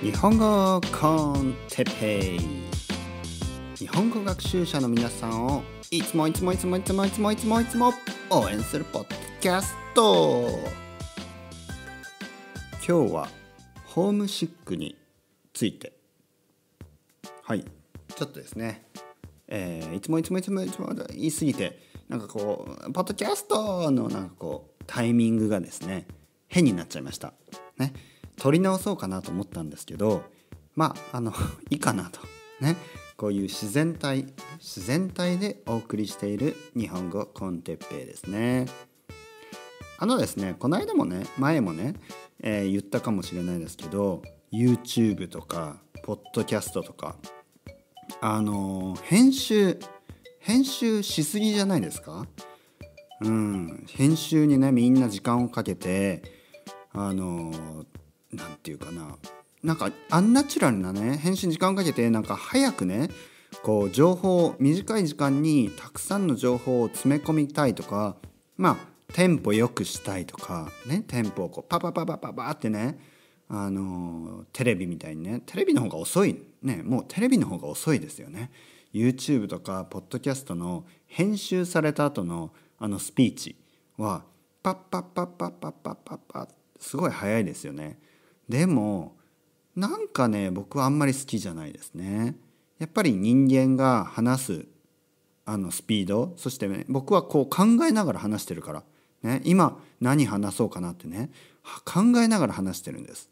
日本語コンテペイ日本語学習者の皆さんをいつもいつもいつもいつもいつもいつもいつも応援するポッドキャスト今日はホームシックについてはいちょっとですねえー、いつもいつもいつもいつも言い過ぎてなんかこうポッドキャストのなんかこうタイミングがですね変になっちゃいましたね撮り直そうかなと思ったんですけどまああの いいかなとねこういう自然体自然体でお送りしている日本語コンテッペイですねあのですねこの間もね前もね、えー、言ったかもしれないですけど YouTube とかポッドキャストとかあのー、編集編集しすぎじゃないですかうん編集にねみんな時間をかけてあのー何ていうかななんかアンナチュラルなね返信時間かけてなんか早くねこう情報短い時間にたくさんの情報を詰め込みたいとかまあテンポよくしたいとかねテンポをこうパパパパパパってねあのテレビみたいにねテレビの方が遅いねもうテレビの方が遅いですよね YouTube とかポッドキャストの編集された後のあのスピーチはパッパッパッパッパッパッパッすごい早いですよね。でもなんかね僕はあんまり好きじゃないですね。やっぱり人間が話すあのスピードそして、ね、僕はこう考えながら話してるから、ね、今何話そうかなってね考えながら話してるんです。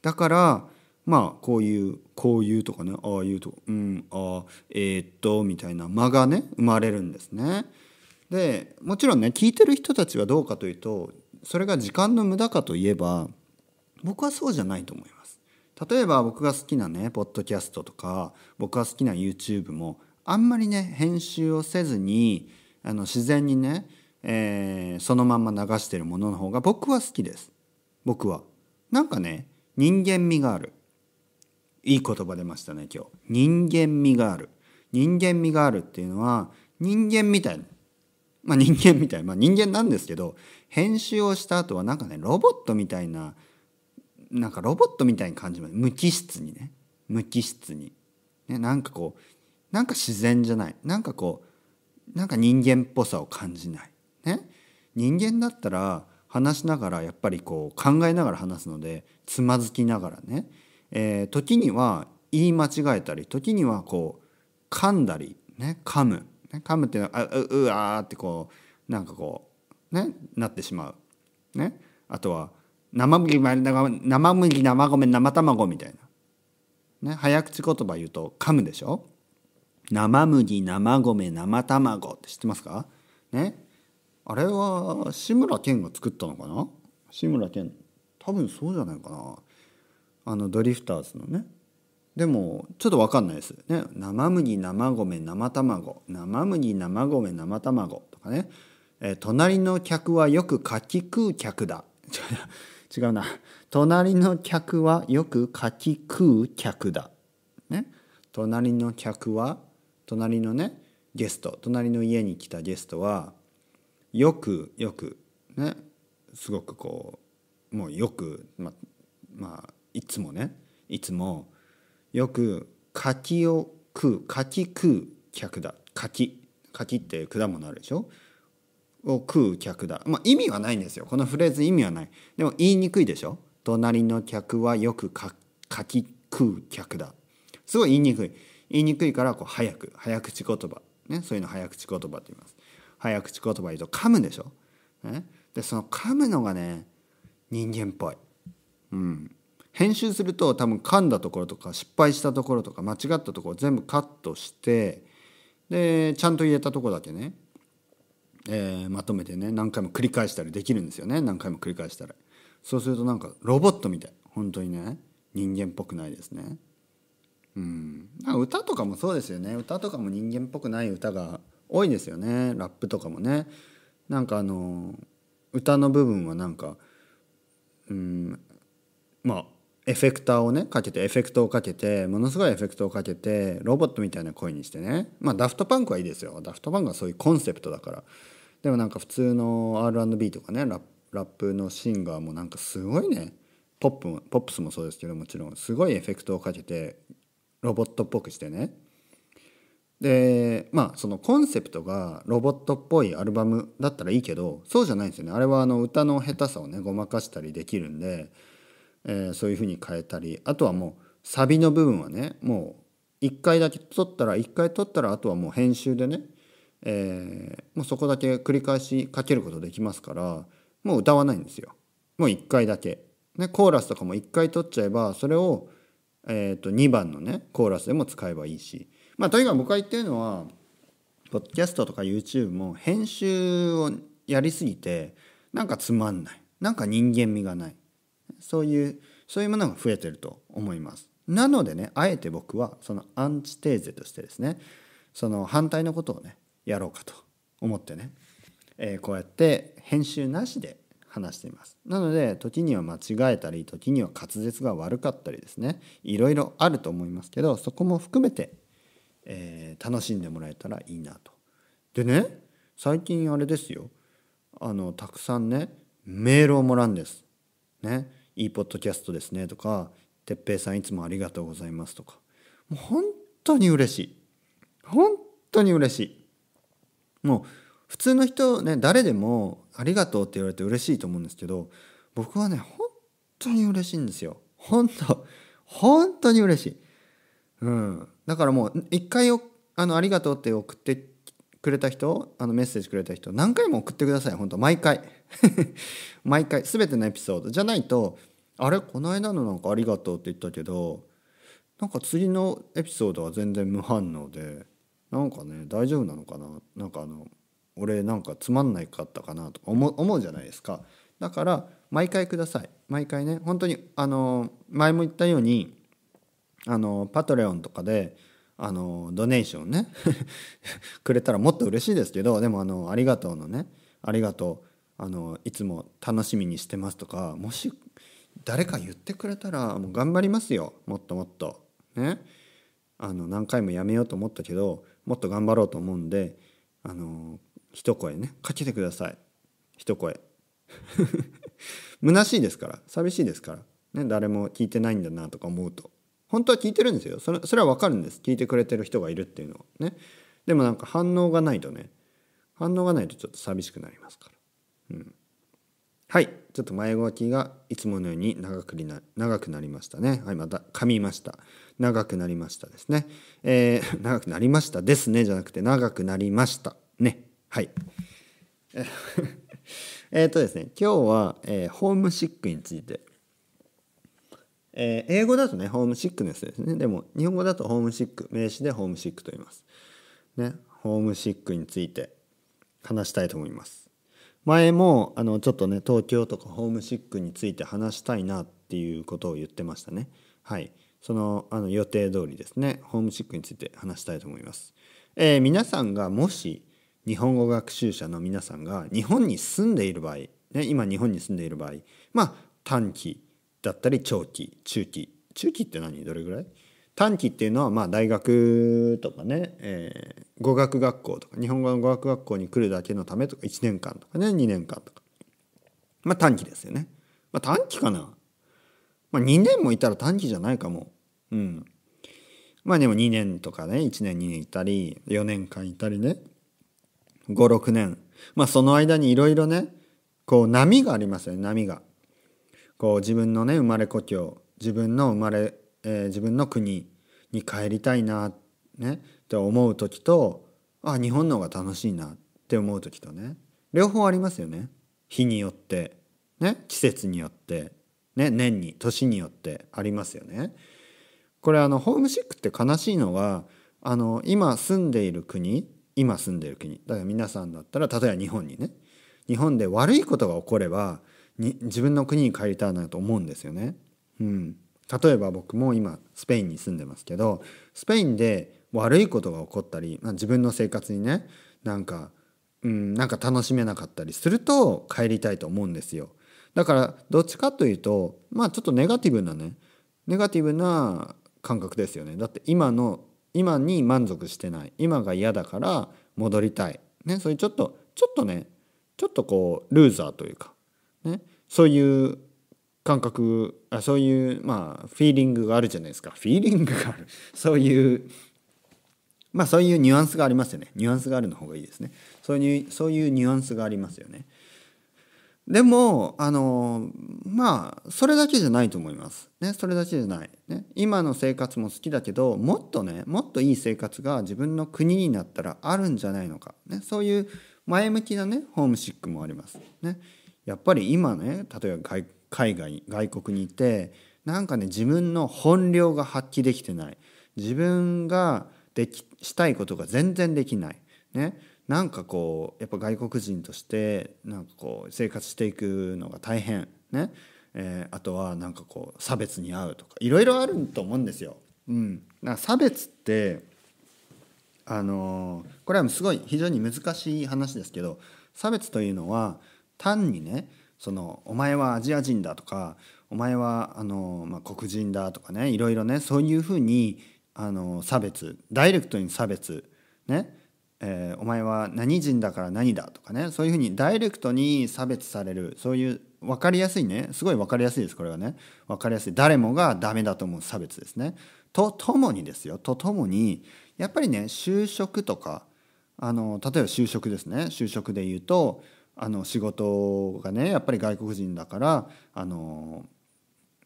だからまあこういうこういうとかねああいうとうんあえー、っとみたいな間がね生まれるんですね。でもちろんね聞いてる人たちはどうかというとそれが時間の無駄かといえば僕はそうじゃないと思います例えば僕が好きなねポッドキャストとか僕が好きな YouTube もあんまりね編集をせずにあの自然にね、えー、そのまんま流してるものの方が僕は好きです僕はなんかね人間味があるいい言葉出ましたね今日人間味がある人間味があるっていうのは人間みたいなまあ人間みたいまあ人間なんですけど編集をした後はなんかねロボットみたいななんかロボットみたいに感じます無機質にね無機質に、ね、なんかこうなんか自然じゃないなんかこうなんか人間っぽさを感じない、ね、人間だったら話しながらやっぱりこう考えながら話すのでつまずきながらね、えー、時には言い間違えたり時にはこう噛んだり、ね、噛む、ね、噛むっていうのはううわーってこうなんかこうねなってしまう、ね、あとは生麦生麦生米生卵みたいな、ね、早口言葉言うと噛むでしょ生麦生米生卵って知ってますかねあれは志村けんが作ったのかな志村けん多分そうじゃないかなあのドリフターズのねでもちょっと分かんないですね生麦生米生卵生麦生米生卵とかね、えー、隣の客はよく柿食う客だ違うな隣の客はよく柿食う客だね隣の客は隣のねゲスト隣の家に来たゲストはよくよくねすごくこうもうよくままあいつもねいつもよく柿を食う柿食う客だ柿柿って果物あるでしょを食う客だ。まあ、意味はないんですよ。このフレーズ意味はない。でも言いにくいでしょ隣の客はよくかかき食う客だ。すごい言いにくい。言いにくいからこう早く、早口言葉。ね、そういうの早口言葉って言います。早口言葉言うと噛むでしょ。ね、で、その噛むのがね、人間っぽい。うん。編集すると多分噛んだところとか失敗したところとか間違ったところ全部カットしてでちゃんと言えたところだけねえー、まとめてね何回も繰り返したりできるんですよね何回も繰り返したらそうするとなんかロボットみたい本当にね人間っぽくないですねうん歌とかもそうですよね歌とかも人間っぽくない歌が多いですよねラップとかもねなんかあの歌の部分はなんかうんまあエフェクターをねかけてエフェクトをかけてものすごいエフェクトをかけてロボットみたいな声にしてねまあダフトパンクはいいですよダフトパンクはそういうコンセプトだからでもなんか普通の R&B とかねラップのシンガーもなんかすごいねポップもポップスもそうですけどもちろんすごいエフェクトをかけてロボットっぽくしてねでまあそのコンセプトがロボットっぽいアルバムだったらいいけどそうじゃないんですよねあれはあの歌の下手さをねごまかしたりできるんでえー、そういうふうに変えたりあとはもうサビの部分はねもう1回だけ撮ったら1回撮ったらあとはもう編集でね、えー、もうそこだけ繰り返しかけることできますからもう歌わないんですよもう1回だけ。ね、コーラスとかも1回撮っちゃえばそれを、えー、と2番のねコーラスでも使えばいいしまあとにかく僕が言ってるのはポッドキャストとか YouTube も編集をやりすぎてなんかつまんないなんか人間味がないそういうそういうものが増えてると思います。なのでねあえて僕はそのアンチテーゼとしてですねその反対のことをねやろうかと思ってね、えー、こうやって編集なしで話しています。なので時には間違えたり時には滑舌が悪かったりですねいろいろあると思いますけどそこも含めて、えー、楽しんでもらえたらいいなと。でね最近あれですよあのたくさんねメールをもらうんです。ねいいポッドキャストですね」とか「鉄平さんいつもありがとうございます」とかもう本当に嬉しい本当に嬉しいもう普通の人ね誰でも「ありがとう」って言われて嬉しいと思うんですけど僕はね本当に嬉しいんですよ本当本当に嬉しいうんだからもう一回あの「ありがとう」って送ってくれた人あのメッセージくれた人何回も送ってください本当毎回 毎回全てのエピソードじゃないとあれこの間のなんかありがとうって言ったけどなんか次のエピソードは全然無反応でなんかね大丈夫なのかななんかあの俺なんかつまんないかったかなとか思うじゃないですかだから毎回ください毎回ね本当にあの前も言ったようにあのパトレオンとかであのドネーションね くれたらもっと嬉しいですけどでもあのありがとうのねありがとうあのいつも楽しみにしてますとかもし誰か言ってくれたらもう頑張りますよもっともっとねあの何回もやめようと思ったけどもっと頑張ろうと思うんであの一声ねかけてください一声 虚しいですから寂しいですから、ね、誰も聞いてないんだなとか思うと本当は聞いてるんですよそれそれは分かるんです聞いてくれてる人がいるっていうのはねでもなんか反応がないとね反応がないとちょっと寂しくなりますからうんはい、ちょっと前書きがいつものように長くな長くなりましたね。はい、また噛みました。長くなりましたですね。えー、長くなりましたですねじゃなくて長くなりましたね。はい。えっとですね、今日は、えー、ホームシックについて。えー、英語だとね、ホームシックネスですね。でも、日本語だとホームシック、名詞でホームシックと言います。ね、ホームシックについて話したいと思います。前もあのちょっとね東京とかホームシックについて話したいなっていうことを言ってましたねはいそのあの予定通りですねホームシックについて話したいと思います、えー、皆さんがもし日本語学習者の皆さんが日本に住んでいる場合、ね、今日本に住んでいる場合まあ短期だったり長期中期中期って何どれぐらい短期っていうのはまあ大学とかね、えー、語学学校とか日本語の語学学校に来るだけのためとか1年間とかね2年間とかまあ短期ですよね、まあ、短期かな、まあ、2年もいたら短期じゃないかもうんまあでも2年とかね1年2年いたり4年間いたりね56年まあその間にいろいろねこう波がありますよね波がこう自分のね生まれ故郷自分の生まれえー、自分の国に帰りたいな、ね、って思う時とあ日本の方が楽しいなって思う時とね両方ありますよね日によって、ね、季節によって、ね、年に年によってありますよね。これあのホームシックって悲しいのはあの今住んでいる国今住んでいる国だから皆さんだったら例えば日本にね日本で悪いことが起こればに自分の国に帰りたいなと思うんですよね。うん、例えば僕も今スペインに住んでますけどスペインで悪いことが起こったり、まあ、自分の生活にねなんか、うん、なんか楽しめなかったりすると帰りたいと思うんですよ。だからどっちかというとまあちょっとネガティブなねネガティブな感覚ですよねだって今の今に満足してない今が嫌だから戻りたい、ね、そういうちょっとちょっとねちょっとこうルーザーというか、ね、そういう感覚あそういうまあフィーリングがあるじゃないですかフィーリングがある そういうまあそういうニュアンスがありますよねニュアンスがあるの方がいいですねそういうそういうニュアンスがありますよねでもあのまあそれだけじゃないと思いますねそれだけじゃない、ね、今の生活も好きだけどもっとねもっといい生活が自分の国になったらあるんじゃないのか、ね、そういう前向きなねホームシックもありますねやっぱり今ね例えば外海外外国にいてなんかね自分の本領が発揮できてない自分ができしたいことが全然できない、ね、なんかこうやっぱ外国人としてなんかこう生活していくのが大変、ねえー、あとはなんかこう差別に遭うとかいろいろあると思うんですよ。うん、だ差別ってあのこれはすごい非常に難しい話ですけど差別というのは単にねそのお前はアジア人だとかお前はあの、まあ、黒人だとかねいろいろねそういうふうにあの差別ダイレクトに差別ねえー、お前は何人だから何だとかねそういうふうにダイレクトに差別されるそういう分かりやすいねすごい分かりやすいですこれはね分かりやすい誰もがダメだと思う差別ですねとともにですよとともにやっぱりね就職とかあの例えば就職ですね就職で言うとあの仕事がねやっぱり外国人だからあの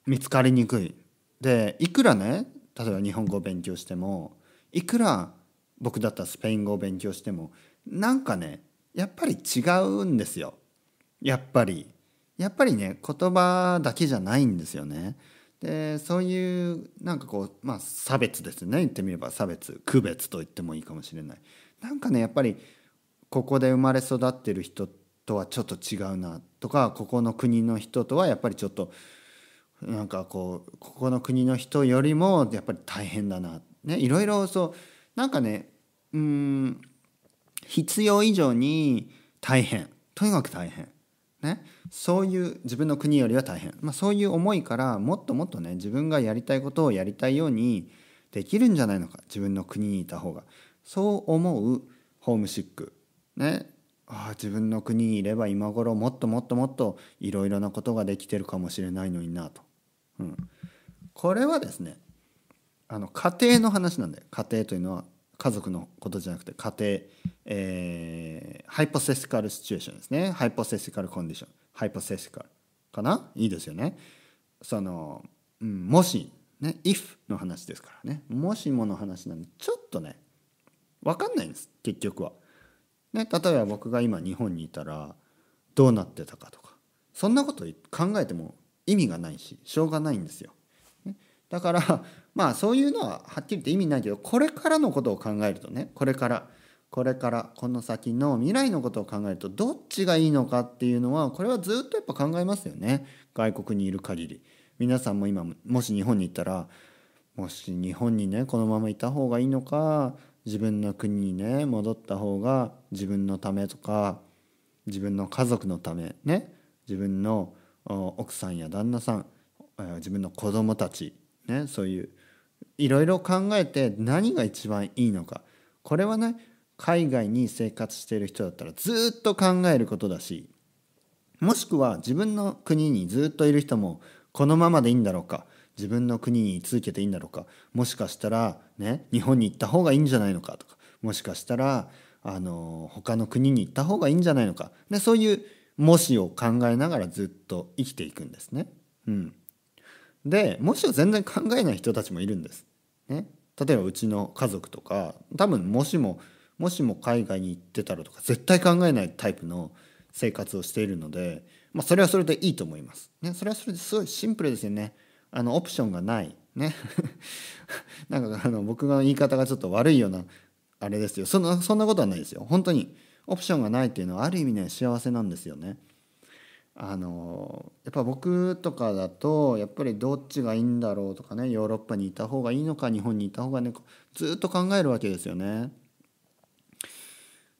見つかりにくい。でいくらね例えば日本語を勉強してもいくら僕だったらスペイン語を勉強してもなんかねやっぱり違うんですよ。やっぱり。やっぱりね言葉だけじゃないんですよね。でそういうなんかこうまあ差別ですね言ってみれば差別区別と言ってもいいかもしれない。なんかねやっぱりここで生まれ育ってる人ってとはちょっと違うなとかここの国の人とはやっぱりちょっとなんかこうここの国の人よりもやっぱり大変だな、ね、いろいろそうなんかねうん必要以上に大変とにかく大変、ね、そういう自分の国よりは大変、まあ、そういう思いからもっともっとね自分がやりたいことをやりたいようにできるんじゃないのか自分の国にいた方がそう思うホームシック、ね、ああ自分の国にいれば今頃もっともっともっといろいろなことができてるかもしれないのになと、うん、これはですねあの家庭の話なんで家庭というのは家族のことじゃなくて家庭、えー、ハイポセシカルシチュエーションですねハイポセシカルコンディションハイポセシカルかないいですよねその、うん、もしね if の話ですからねもしもの話なんでちょっとね分かんないんです結局は。ね、例えば僕が今日本にいたらどうなってたかとかそんなこと考えても意味がないししょうがないんですよ。ね、だから まあそういうのははっきり言って意味ないけどこれからのことを考えるとねこれからこれからこの先の未来のことを考えるとどっちがいいのかっていうのはこれはずっとやっぱ考えますよね外国にいる限り皆さんも今もし日本に行ったらもし日本にねこのままいた方がいいのか自分の国にね戻った方が自分のためとか自分の家族のためね自分の奥さんや旦那さん自分の子供たち、ね、そういういろいろ考えて何が一番いいのかこれはね海外に生活している人だったらずっと考えることだしもしくは自分の国にずっといる人もこのままでいいんだろうか自分の国に居続けていいんだろうかもしかしたらね、日本に行った方がいいんじゃないのかとかもしかしたらあの他の国に行った方がいいんじゃないのかでそういうもしを考えながらずっと生きていくんですね。うん、でもしを全然考えない人たちもいるんです。ね、例えばうちの家族とか多分もしももしも海外に行ってたらとか絶対考えないタイプの生活をしているので、まあ、それはそれでいいと思います。ね、それはそれですごいシンプルですよね。あのオプションがないね なんかあの僕の言い方がちょっと悪いようなあれですよそのそんなことはないですよ本当にオプションがないっていうのはある意味ね幸せなんですよね。あのやっぱ僕とかだとやっぱりどっちがいいんだろうとかねヨーロッパにいた方がいいのか日本にいた方がねずっと考えるわけですよね。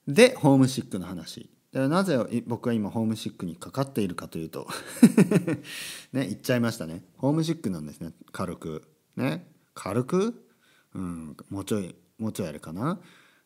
でホームシックの話でなぜ僕は今ホームシックにかかっているかというと ね言っちゃいましたねホームシックなんですね軽くね軽くうんもうちょいもうちょいあれかな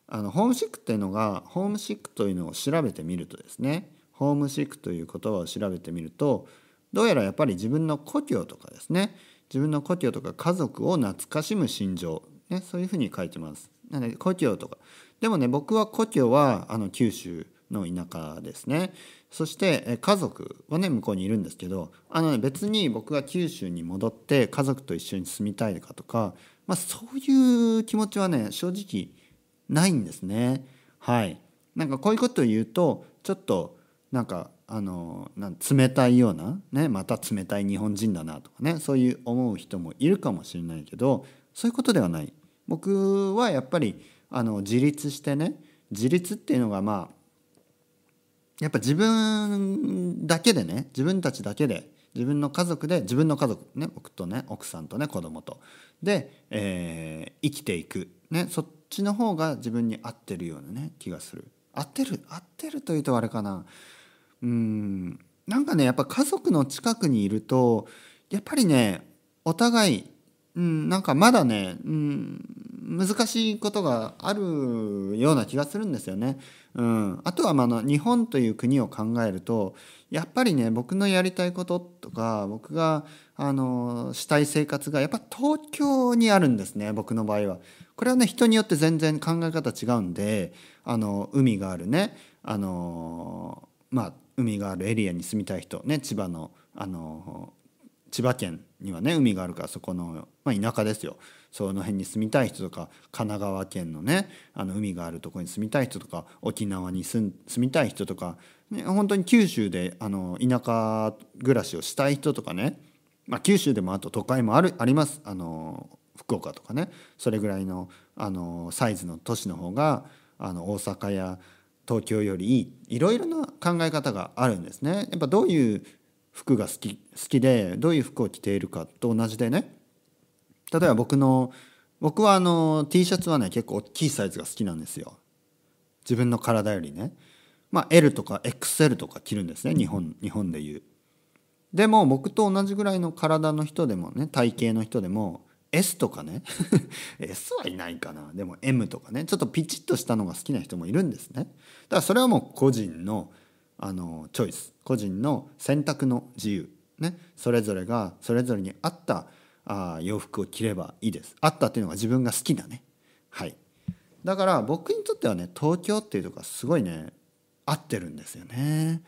あのホームシックっていうのがホームシックというのを調べてみるとですねホームシックという言葉を調べてみるとどうやらやっぱり自分の故郷とかですね自分の故郷とか家族を懐かしむ心情、ね、そういうふうに書いてます。なので故郷とかでもね僕は故郷はあの九州の田舎ですねそして家族はね向こうにいるんですけどあの、ね、別に僕が九州に戻って家族と一緒に住みたいかとか、まあ、そういう気持ちはね正直ないんですねはいなんかこういうことを言うとちょっとなんかあのなん冷たいような、ね、また冷たい日本人だなとかねそういう思う人もいるかもしれないけどそういうことではない僕はやっぱりあの自立してね自立っていうのがまあやっぱ自分だけでね自分たちだけで自分の家族で自分の家族ね僕とね奥さんとね子供とで、えー、生きていく、ね、そっちの方が自分に合ってるようなね気がする合ってる合ってるというとあれかなうんなんかねやっぱ家族の近くにいるとやっぱりねお互い、うん、なんかまだね、うん、難しいことがあるような気がするんですよね。うん、あとはまあ日本という国を考えるとやっぱりね僕のやりたいこととか僕があのしたい生活がやっぱ東京にあるんですね僕の場合は。これはね人によって全然考え方違うんであの海があるねあの、まあ、海があるエリアに住みたい人ね千葉のあの千葉県にはね海があるからそこの、まあ、田舎ですよその辺に住みたい人とか神奈川県のねあの海があるとこに住みたい人とか沖縄に住みたい人とか、ね、本当に九州であの田舎暮らしをしたい人とかね、まあ、九州でもあと都会もあるありますあの福岡とかねそれぐらいのあのサイズの都市の方があの大阪や東京よりいいいろいろな考え方があるんですね。やっぱどういう服が好き好きでどういう服を着ているかと同じでね例えば僕の僕はあの T シャツはね結構大きいサイズが好きなんですよ自分の体よりねまあ L とか XL とか着るんですね日本日本でいうでも僕と同じぐらいの体の人でもね体型の人でも S とかね S はいないかなでも M とかねちょっとピチッとしたのが好きな人もいるんですねだからそれはもう個人のあのチョイス個人の選択の自由、ね、それぞれがそれぞれに合ったあ洋服を着ればいいです合ったっていうのが自分が好きなねはいだから僕にとってはね東京っていうとこはすごいね合ってるんですよね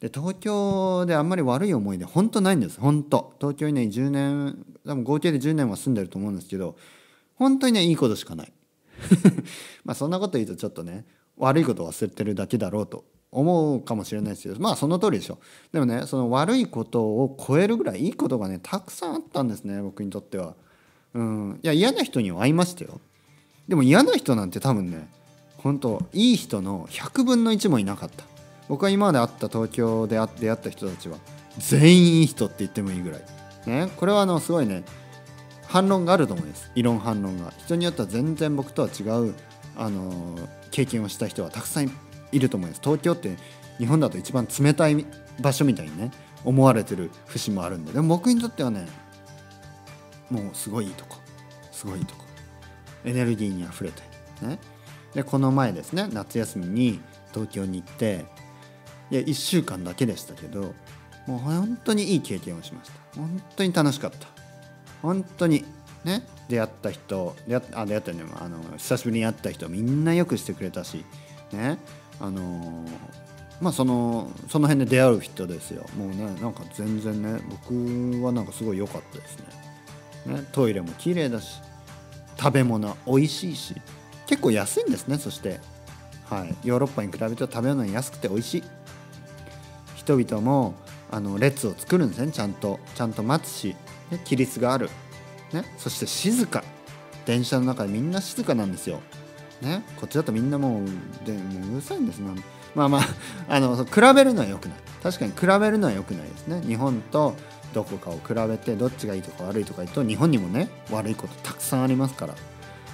で東京であんまり悪い思い出ほんとないんですほんと東京にね10年多分合計で10年は住んでると思うんですけど本当にねいいことしかない まあそんなこと言うとちょっとね悪いこと忘れてるだけだろうと思うかもしれないですけどまあその通りでしょでもねその悪いことを超えるぐらいいいことがねたくさんあったんですね僕にとってはうんいや嫌な人には会いましたよでも嫌な人なんて多分ね本当いい人の100分の1もいなかった僕は今まで会った東京で出会った人たちは全員いい人って言ってもいいぐらい、ね、これはあのすごいね反論があると思います異論反論が人によっては全然僕とは違う、あのー、経験をした人はたくさんいると思います東京って日本だと一番冷たい場所みたいにね思われてる節もあるんででも僕にとってはねもうすごいいいとこすごいいいとこエネルギーにあふれてねでこの前ですね夏休みに東京に行っていや1週間だけでしたけどもう本当にいい経験をしました本当に楽しかった本当にね出会った人出会あ出会ったねあの久しぶりに会った人みんなよくしてくれたしねあのー、まあそのその辺で出会う人ですよもうねなんか全然ね僕はなんかすごい良かったですねねトイレも綺麗だし食べ物美味しいし結構安いんですねそしてはいヨーロッパに比べて食べ物安くて美味しい人々もあの列を作るんですねちゃんとちゃんと待つし、ね、規律がある、ね、そして静か電車の中でみんな静かなんですよね、こっちだとみんなもうでもううるさいんですまあまあ あの比べるのは良くない確かに比べるのは良くないですね日本とどこかを比べてどっちがいいとか悪いとか言うと日本にもね悪いことたくさんありますから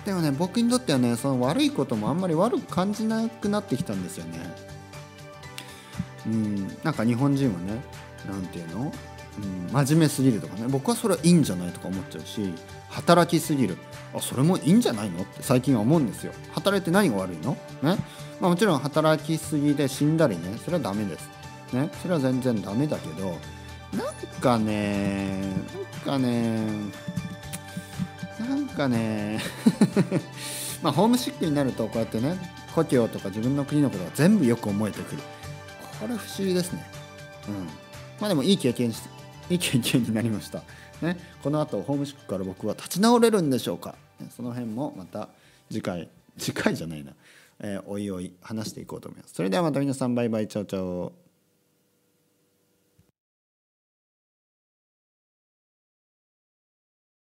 でもね僕にとってはねその悪いこともあんまり悪く感じなくなってきたんですよねうんなんか日本人はね何て言うの、うん、真面目すぎるとかね僕はそれはいいんじゃないとか思っちゃうし働きすぎるあそれもいいんじゃないのって最近は思うんですよ働いて何が悪いのね、まあ、もちろん働きすぎで死んだりねそれはダメですねそれは全然ダメだけどなんかねなんかねなんかね まあホームシックになるとこうやってね故郷とか自分の国のことが全部よく思えてくるこれ不思議ですねうんまあでもいい経験いい経験になりましたね、この後ホームシックから僕は立ち直れるんでしょうか、ね、その辺もまた次回次回じゃないな、えー、おいおい話していこうと思いますそれではまた皆さんバイバイチャオチャオ